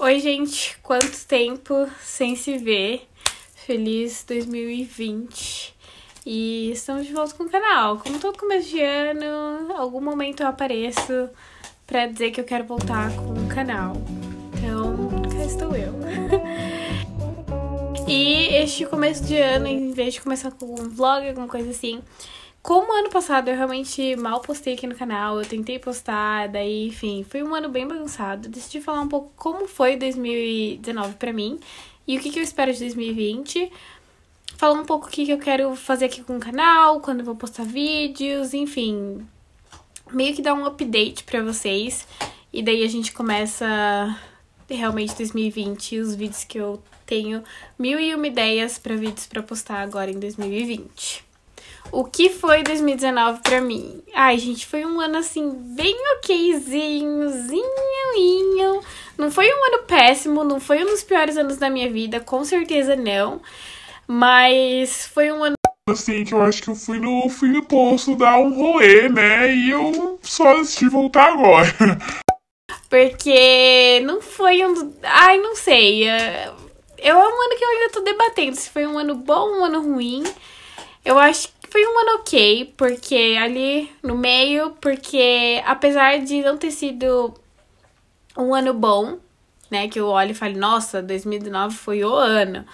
Oi, gente, quanto tempo sem se ver. Feliz 2020. E estamos de volta com o canal. Como todo começo de ano, algum momento eu apareço para dizer que eu quero voltar com o canal. Então, cá estou eu. e este começo de ano, em vez de começar com um vlog, alguma coisa assim, como ano passado eu realmente mal postei aqui no canal, eu tentei postar, daí, enfim, foi um ano bem bagunçado. Decidi falar um pouco como foi 2019 para mim e o que, que eu espero de 2020 Falar um pouco o que eu quero fazer aqui com o canal, quando eu vou postar vídeos, enfim. Meio que dar um update pra vocês. E daí a gente começa realmente 2020, os vídeos que eu tenho mil e uma ideias pra vídeos pra postar agora em 2020. O que foi 2019 para mim? Ai, gente, foi um ano assim, bem okzinho, zinho, Não foi um ano péssimo, não foi um dos piores anos da minha vida, com certeza não. Mas foi um ano. Assim, que eu acho que eu fui no, fui no posto dar um rolê, né? E eu só assisti voltar agora. Porque não foi um. Ai, não sei. É, eu é um ano que eu ainda tô debatendo se foi um ano bom ou um ano ruim. Eu acho foi um ano ok, porque ali no meio, porque apesar de não ter sido um ano bom, né? Que eu olho e falo, nossa, 2019 foi o ano.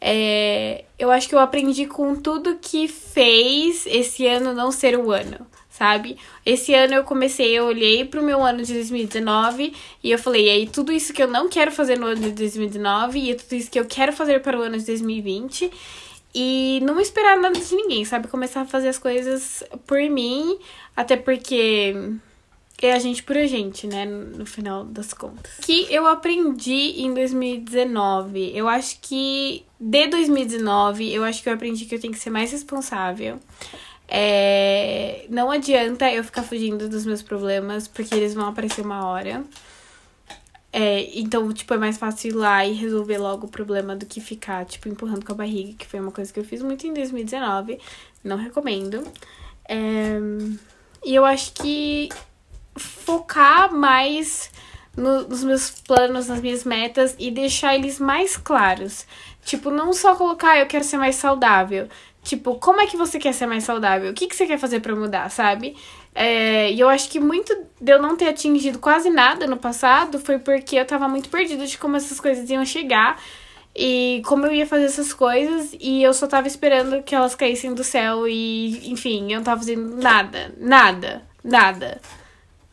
É, eu acho que eu aprendi com tudo que fez esse ano não ser o ano, sabe? Esse ano eu comecei, eu olhei pro meu ano de 2019 e eu falei, e aí tudo isso que eu não quero fazer no ano de 2019 e tudo isso que eu quero fazer para o ano de 2020 e não esperar nada de ninguém, sabe? Começar a fazer as coisas por mim, até porque é a gente por a gente, né? No final das contas. Que eu aprendi em 2019. Eu acho que de 2019, eu acho que eu aprendi que eu tenho que ser mais responsável. É... Não adianta eu ficar fugindo dos meus problemas, porque eles vão aparecer uma hora. É, então, tipo, é mais fácil ir lá e resolver logo o problema do que ficar, tipo, empurrando com a barriga, que foi uma coisa que eu fiz muito em 2019. Não recomendo. É, e eu acho que focar mais no, nos meus planos, nas minhas metas e deixar eles mais claros. Tipo, não só colocar ah, eu quero ser mais saudável. Tipo, como é que você quer ser mais saudável? O que, que você quer fazer para mudar, sabe? É, e eu acho que muito de eu não ter atingido quase nada no passado foi porque eu tava muito perdida de como essas coisas iam chegar e como eu ia fazer essas coisas e eu só tava esperando que elas caíssem do céu e, enfim, eu não tava fazendo nada, nada, nada.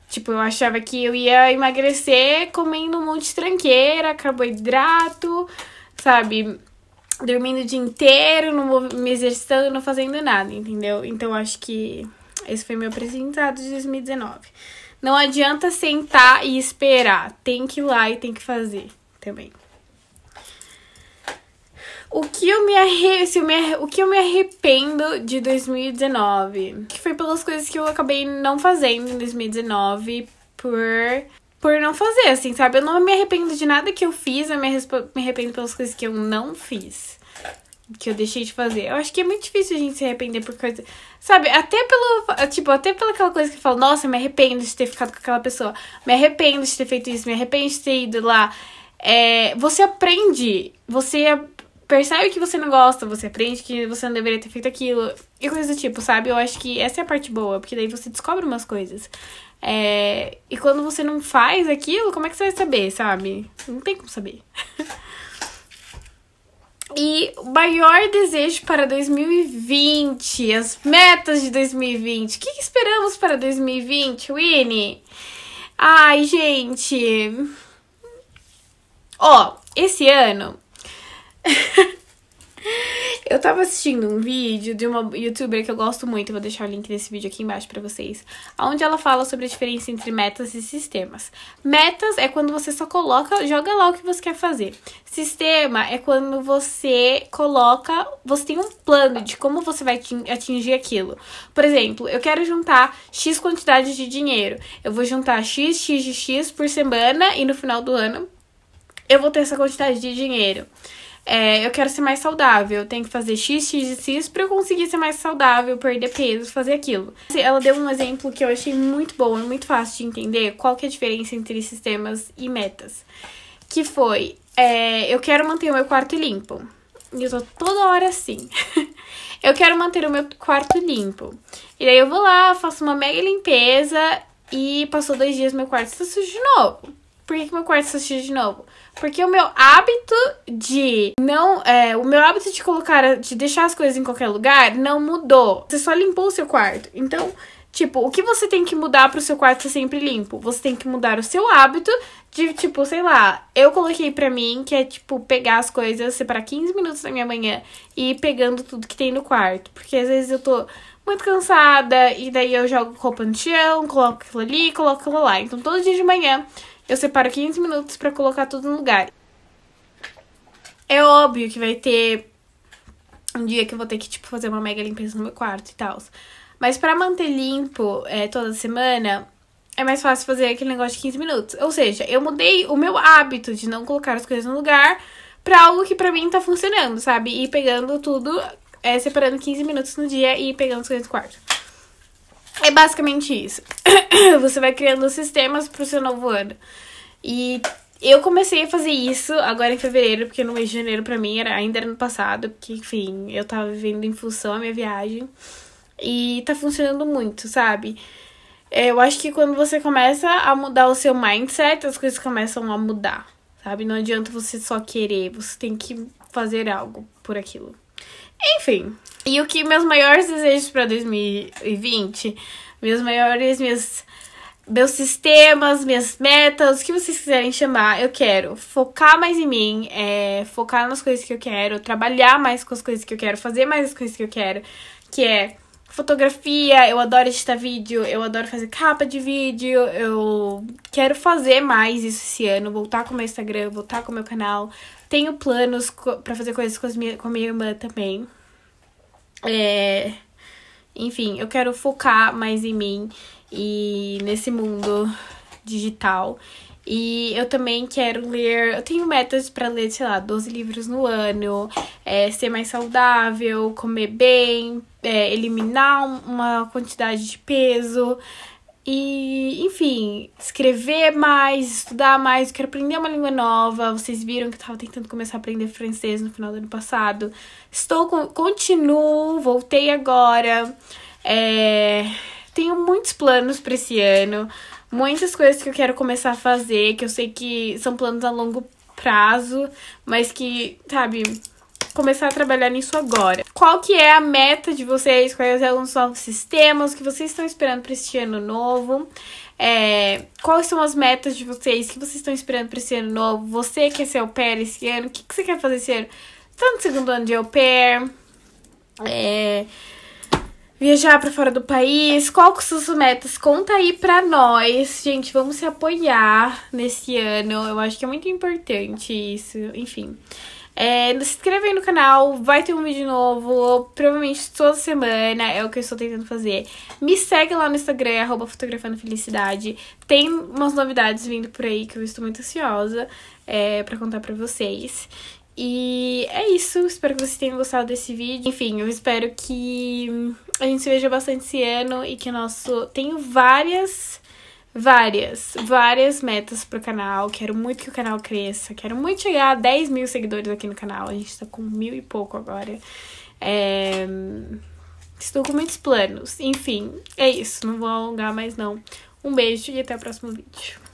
Tipo, eu achava que eu ia emagrecer comendo um monte de tranqueira, carboidrato, sabe? Dormindo o dia inteiro, não me exercitando, não fazendo nada, entendeu? Então acho que esse foi meu apresentado de 2019. Não adianta sentar e esperar. Tem que ir lá e tem que fazer também. O que eu me, arre... eu me... o que eu me arrependo de 2019? Que foi pelas coisas que eu acabei não fazendo em 2019 por por não fazer, assim, sabe? Eu não me arrependo de nada que eu fiz, eu me, me arrependo pelas coisas que eu não fiz que eu deixei de fazer. Eu acho que é muito difícil a gente se arrepender por coisa. Sabe, até pelo. Tipo, até pela aquela coisa que eu falo, nossa, me arrependo de ter ficado com aquela pessoa. Me arrependo de ter feito isso, me arrependo de ter ido lá. É, você aprende, você percebe que você não gosta, você aprende que você não deveria ter feito aquilo. E coisas do tipo, sabe? Eu acho que essa é a parte boa, porque daí você descobre umas coisas. É, e quando você não faz aquilo, como é que você vai saber, sabe? Não tem como saber. E o maior desejo para 2020, as metas de 2020. O que, esperamos para 2020, Winnie? Ai, gente. Ó, oh, esse ano Eu tava assistindo um vídeo de uma youtuber que eu gosto muito, vou deixar o link desse vídeo aqui embaixo para vocês, onde ela fala sobre a diferença entre metas e sistemas. Metas é quando você só coloca, joga lá o que você quer fazer. Sistema é quando você coloca, você tem um plano de como você vai atingir aquilo. Por exemplo, eu quero juntar X quantidade de dinheiro. Eu vou juntar X, X X por semana e no final do ano eu vou ter essa quantidade de dinheiro é, eu quero ser mais saudável, eu tenho que fazer x, x e x pra eu conseguir ser mais saudável, perder peso, fazer aquilo. Assim, ela deu um exemplo que eu achei muito bom e muito fácil de entender qual que é a diferença entre sistemas e metas. Que foi, é, eu quero manter o meu quarto limpo. E eu tô toda hora assim. eu quero manter o meu quarto limpo. E daí eu vou lá, faço uma mega limpeza e passou dois dias meu quarto está sujo de novo. Por que, que meu quarto está cheio de novo? Porque o meu hábito de não. É, o meu hábito de colocar. de deixar as coisas em qualquer lugar não mudou. Você só limpou o seu quarto. Então, tipo, o que você tem que mudar para o seu quarto ser sempre limpo? Você tem que mudar o seu hábito de, tipo, sei lá. Eu coloquei pra mim que é, tipo, pegar as coisas, separar 15 minutos da minha manhã e ir pegando tudo que tem no quarto. Porque às vezes eu tô muito cansada e daí eu jogo roupa no chão, coloco aquilo ali, coloco aquilo lá. Então, todo dia de manhã eu separo 15 minutos para colocar tudo no lugar. É óbvio que vai ter um dia que eu vou ter que, tipo, fazer uma mega limpeza no meu quarto e tal. Mas para manter limpo é, toda semana, é mais fácil fazer aquele negócio de 15 minutos. Ou seja, eu mudei o meu hábito de não colocar as coisas no lugar pra algo que pra mim tá funcionando, sabe? E pegando tudo, é, separando 15 minutos no dia e pegando as coisas no quarto. É basicamente isso. Você vai criando sistemas pro seu novo ano. E eu comecei a fazer isso agora em fevereiro, porque no mês de janeiro pra mim era, ainda era no passado, porque, enfim, eu tava vivendo em função a minha viagem. E tá funcionando muito, sabe? É, eu acho que quando você começa a mudar o seu mindset, as coisas começam a mudar, sabe? Não adianta você só querer, você tem que fazer algo por aquilo. Enfim. E o que meus maiores desejos para 2020, meus maiores, meus meus sistemas, minhas metas, o que vocês quiserem chamar, eu quero focar mais em mim, é, focar nas coisas que eu quero, trabalhar mais com as coisas que eu quero, fazer mais as coisas que eu quero, que é fotografia, eu adoro editar vídeo, eu adoro fazer capa de vídeo, eu quero fazer mais isso esse ano, voltar com o meu Instagram, voltar com o meu canal. Tenho planos para fazer coisas com, minha, com a minha irmã também. É... Enfim, eu quero focar mais em mim e nesse mundo digital. E eu também quero ler. Eu tenho metas para ler, sei lá, 12 livros no ano, é, ser mais saudável, comer bem, é, eliminar uma quantidade de peso. E, enfim, escrever mais, estudar mais, quero aprender uma língua nova. Vocês viram que eu tava tentando começar a aprender francês no final do ano passado. Estou com, continuo, voltei agora. É, tenho muitos planos para esse ano muitas coisas que eu quero começar a fazer, que eu sei que são planos a longo prazo, mas que, sabe, começar a trabalhar nisso agora. Qual que é a meta de vocês? Quais são os novos sistemas que vocês estão esperando para este ano novo? É, quais são as metas de vocês? O que vocês estão esperando para esse ano novo? Você quer é ser au pair esse ano? O que, que você quer fazer esse ano? tanto tá no segundo ano de au pair? É, viajar para fora do país? Qual que são suas metas? Conta aí pra nós. Gente, vamos se apoiar nesse ano. Eu acho que é muito importante isso. Enfim. É, se inscreve aí no canal, vai ter um vídeo novo, provavelmente toda semana, é o que eu estou tentando fazer. Me segue lá no Instagram, arroba fotografando felicidade. Tem umas novidades vindo por aí que eu estou muito ansiosa é, para contar pra vocês. E é isso, espero que vocês tenham gostado desse vídeo. Enfim, eu espero que a gente se veja bastante esse ano e que nosso... Tenho várias, várias, várias metas pro canal. Quero muito que o canal cresça, quero muito chegar a 10 mil seguidores aqui no canal. A gente tá com mil e pouco agora. É... Estou com muitos planos. Enfim, é isso, não vou alongar mais não. Um beijo e até o próximo vídeo.